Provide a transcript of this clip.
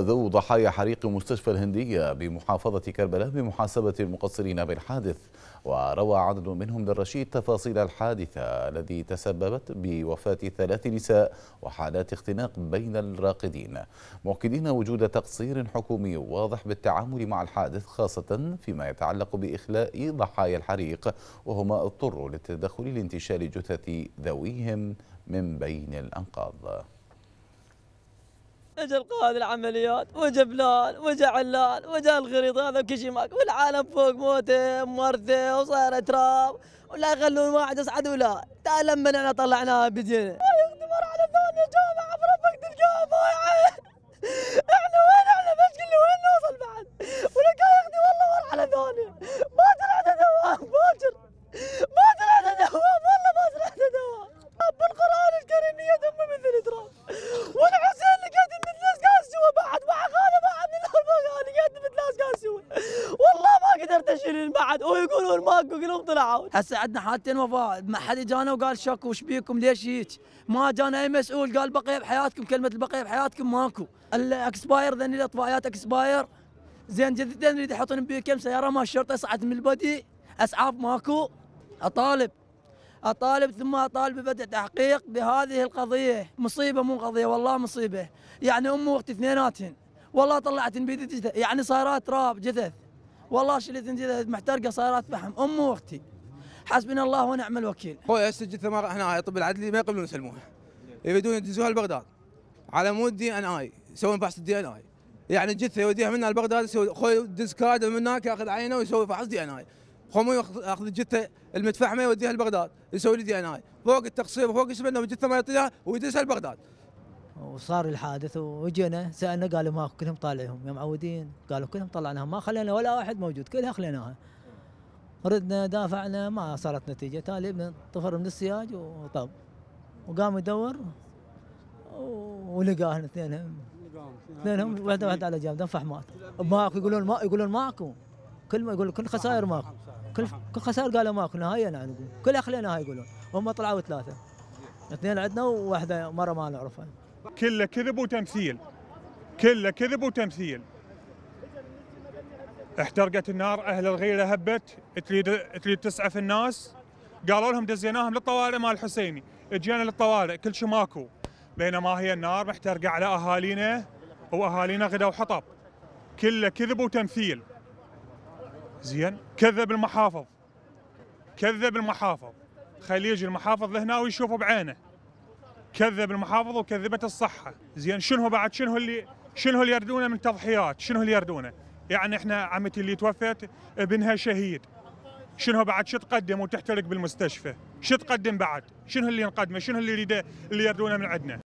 ذو ضحايا حريق مستشفى الهندية بمحافظة كربلاء بمحاسبة المقصرين بالحادث وروى عدد منهم للرشيد تفاصيل الحادثة الذي تسببت بوفاة ثلاث نساء وحالات اختناق بين الراقدين مؤكدين وجود تقصير حكومي واضح بالتعامل مع الحادث خاصة فيما يتعلق بإخلاء ضحايا الحريق وهما اضطروا للتدخل لانتشال جثث ذويهم من بين الأنقاض اجا القائد العمليات وجا فلان وجا علان وجا الغريض هذا وكل شيء ماك والعالم فوق موته مرثه وصار تراب ولا يخلون واحد يصعد ولا تعال لما احنا طلعناها بدينا كلهم طلعوا هسه عندنا حالتين وفاة ما حد اجانا وقال شكو وش بيكم ليش هيك ما جانا اي مسؤول قال بقيه بحياتكم كلمه البقيه بحياتكم ماكو الاكسباير ذني الاطفائيات اكسباير زين جديد يريد يحطون بيه كم سياره ما الشرطه صعد من البدي اسعاف ماكو اطالب اطالب ثم اطالب ببدء تحقيق بهذه القضيه مصيبه مو قضيه والله مصيبه يعني امي واختي اثنيناتهن والله طلعت بيدي يعني صايرات تراب جثث والله شلت انت محترقه صارت فحم امي واختي حسبنا الله ونعم الوكيل خويا السجل ثمار احنا طب العدلي ما يقبلون يسلموها يريدون يدزوها لبغداد على مود دي ان اي يسوون فحص الدي ان اي يعني الجثه يوديها منها لبغداد يسوي خوي يدز كاد من هناك ياخذ عينه ويسوي فحص دي ان اي خوي ياخذ الجثه المتفحمه يوديها لبغداد يسوي لي دي ان اي فوق التقصير فوق اسمه انه الجثه ما يعطيها ويدزها لبغداد وصار الحادث وجينا سالنا قالوا ما كلهم طالعهم يا معودين قالوا كلهم طلعناهم ما خلينا ولا واحد موجود كلها خليناها ردنا دافعنا ما صارت نتيجه تالي طفر من السياج وطب وقام يدور ولقاه اثنينهم اثنينهم واحد واحد على جنب دفع مات ماكو يقولون ما يقولون ماكو كل ما يقول كل خسائر ماكو كل كل خسائر قالوا ماكو نهايه انا نقول يعني كل اخلينا هاي يقولون هم طلعوا ثلاثه اثنين عندنا وواحده مره ما نعرفها كله كذب وتمثيل كله كذب وتمثيل احترقت النار اهل الغيله هبت تريد تريد تسعف الناس قالوا لهم دزيناهم للطوارئ مال الحسيني اجينا للطوارئ كل شيء ماكو بينما هي النار محترقه على اهالينا واهالينا غدا وحطب كله كذب وتمثيل زين كذب المحافظ كذب المحافظ خليه يجي المحافظ لهنا ويشوفه بعينه كذب المحافظ وكذبت الصحه زين شنو بعد شنو اللي شنو اللي يردونه من تضحيات شنو اللي يردونه يعني احنا عمتي اللي توفت ابنها شهيد شنو بعد شو تقدم وتحترق بالمستشفى شو تقدم بعد شنو اللي نقدمه شنو اللي يريده اللي يردونه من عندنا